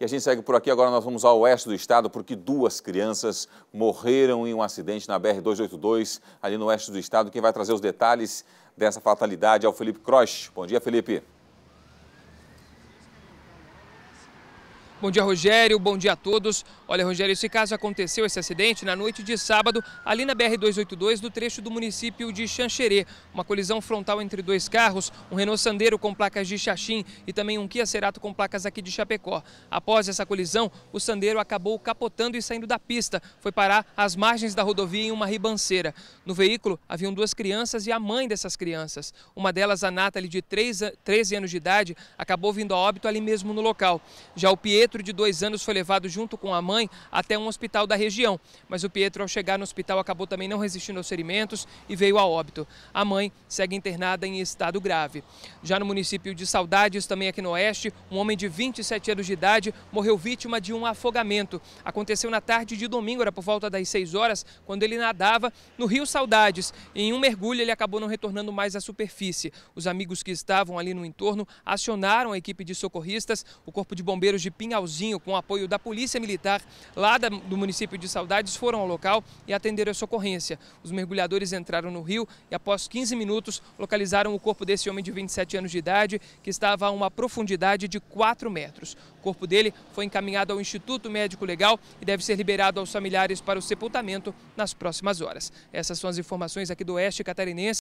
E a gente segue por aqui, agora nós vamos ao oeste do estado, porque duas crianças morreram em um acidente na BR-282, ali no oeste do estado. Quem vai trazer os detalhes dessa fatalidade é o Felipe Croix. Bom dia, Felipe. Bom dia, Rogério. Bom dia a todos. Olha, Rogério, esse caso aconteceu, esse acidente, na noite de sábado, ali na BR-282, do trecho do município de Xanxerê. Uma colisão frontal entre dois carros, um Renault Sandero com placas de Xaxim e também um Kia Cerato com placas aqui de Chapecó. Após essa colisão, o Sandero acabou capotando e saindo da pista. Foi parar às margens da rodovia em uma ribanceira. No veículo, haviam duas crianças e a mãe dessas crianças. Uma delas, a Nathalie, de 13 anos de idade, acabou vindo a óbito ali mesmo no local. Já o Pietro, Pietro, de dois anos, foi levado junto com a mãe até um hospital da região. Mas o Pietro, ao chegar no hospital, acabou também não resistindo aos ferimentos e veio a óbito. A mãe segue internada em estado grave. Já no município de Saudades, também aqui no Oeste, um homem de 27 anos de idade morreu vítima de um afogamento. Aconteceu na tarde de domingo, era por volta das 6 horas, quando ele nadava no rio Saudades. em um mergulho, ele acabou não retornando mais à superfície. Os amigos que estavam ali no entorno acionaram a equipe de socorristas. O Corpo de Bombeiros de Pinhal com apoio da Polícia Militar lá do município de Saudades, foram ao local e atenderam a ocorrência. Os mergulhadores entraram no rio e, após 15 minutos, localizaram o corpo desse homem de 27 anos de idade, que estava a uma profundidade de 4 metros. O corpo dele foi encaminhado ao Instituto Médico Legal e deve ser liberado aos familiares para o sepultamento nas próximas horas. Essas são as informações aqui do Oeste Catarinense.